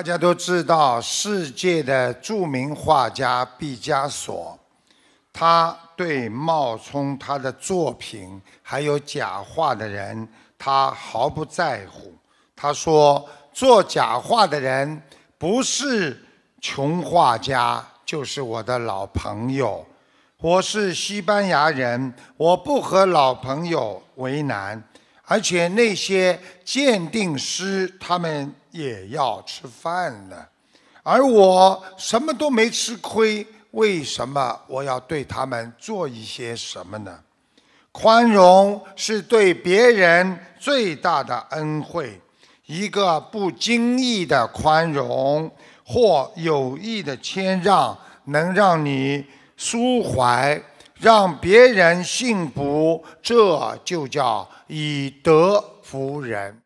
大家都知道，世界的著名画家毕加索，他对冒充他的作品还有假画的人，他毫不在乎。他说：“做假画的人不是穷画家，就是我的老朋友。我是西班牙人，我不和老朋友为难。”而且那些鉴定师他们也要吃饭呢，而我什么都没吃亏，为什么我要对他们做一些什么呢？宽容是对别人最大的恩惠，一个不经意的宽容或有意的谦让，能让你舒怀。让别人信服，这就叫以德服人。